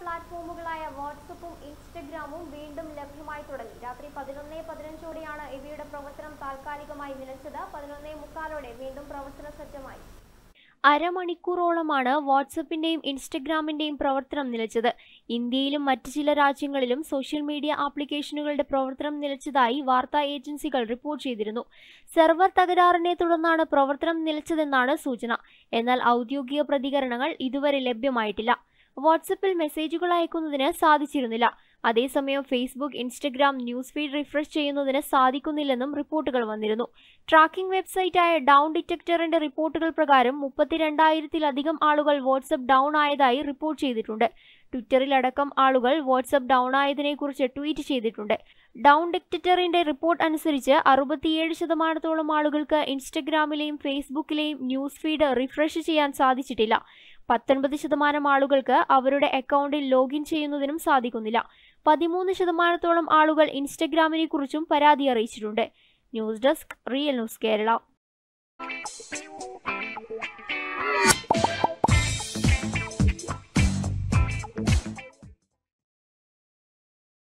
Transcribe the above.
പ്ലാറ്റ്ഫോമുകളായ വാട്സപ്പും ഇൻസ്റ്റഗ്രാമും വീണ്ടും ലഭ്യമായി തുടങ്ങി രാത്രി പതിനൊന്ന് പതിനഞ്ചോടെയാണ് ഇവയുടെ പ്രവർത്തനം താൽക്കാലികമായി നിലച്ചത് പതിനൊന്നേ മുക്കാലോടെ വീണ്ടും പ്രവർത്തന സജ്ജമായി അരമണിക്കൂറോളമാണ് വാട്സപ്പിന്റെയും ഇൻസ്റ്റഗ്രാമിന്റെയും പ്രവർത്തനം നിലച്ചത് ഇന്ത്യയിലും മറ്റ് ചില രാജ്യങ്ങളിലും സോഷ്യൽ മീഡിയ ആപ്ലിക്കേഷനുകളുടെ പ്രവർത്തനം നിലച്ചതായി വാർത്താ ഏജൻസികൾ റിപ്പോർട്ട് ചെയ്തിരുന്നു സെർവർ തകരാറിനെ തുടർന്നാണ് പ്രവർത്തനം നിലച്ചതെന്നാണ് സൂചന എന്നാൽ ഔദ്യോഗിക പ്രതികരണങ്ങൾ ഇതുവരെ ലഭ്യമായിട്ടില്ല വാട്സപ്പിൽ മെസ്സേജുകൾ അയക്കുന്നതിന് സാധിച്ചിരുന്നില്ല അതേസമയം Facebook Instagram news feed refresh ചെയ്യുന്നതിന് സാധിക്കുന്നില്ലെന്നും റിപ്പോർട്ടുകൾ വന്നിരുന്നു ട്രാക്കിംഗ് വെബ്സൈറ്റായ ഡൗൺ ഡിറ്റക്ടറിന്റെ റിപ്പോർട്ടുകൾ പ്രകാരം മുപ്പത്തിരണ്ടായിരത്തിലധികം ആളുകൾ വാട്സപ്പ് ഡൗൺ ആയതായി റിപ്പോർട്ട് ചെയ്തിട്ടുണ്ട് ട്വിറ്ററിലടക്കം ആളുകൾ വാട്സപ്പ് ഡൗൺ ആയതിനെക്കുറിച്ച് ട്വീറ്റ് ചെയ്തിട്ടുണ്ട് ഡൗൺ ഡിക്റ്ററിന്റെ റിപ്പോർട്ട് അനുസരിച്ച് അറുപത്തിയേഴ് ശതമാനത്തോളം ആളുകൾക്ക് ഇൻസ്റ്റഗ്രാമിലെയും ഫേസ്ബുക്കിലെയും ന്യൂസ് ഫീഡ് റിഫ്രഷ് ചെയ്യാൻ സാധിച്ചിട്ടില്ല പത്തൊൻപത് ശതമാനം ആളുകൾക്ക് അവരുടെ അക്കൗണ്ടിൽ ലോഗിൻ ചെയ്യുന്നതിനും സാധിക്കുന്നില്ല പതിമൂന്ന് ശതമാനത്തോളം ആളുകൾ ഇൻസ്റ്റഗ്രാമിനെ കുറിച്ചും പരാതി അറിയിച്ചിട്ടുണ്ട് news desk real news Kerala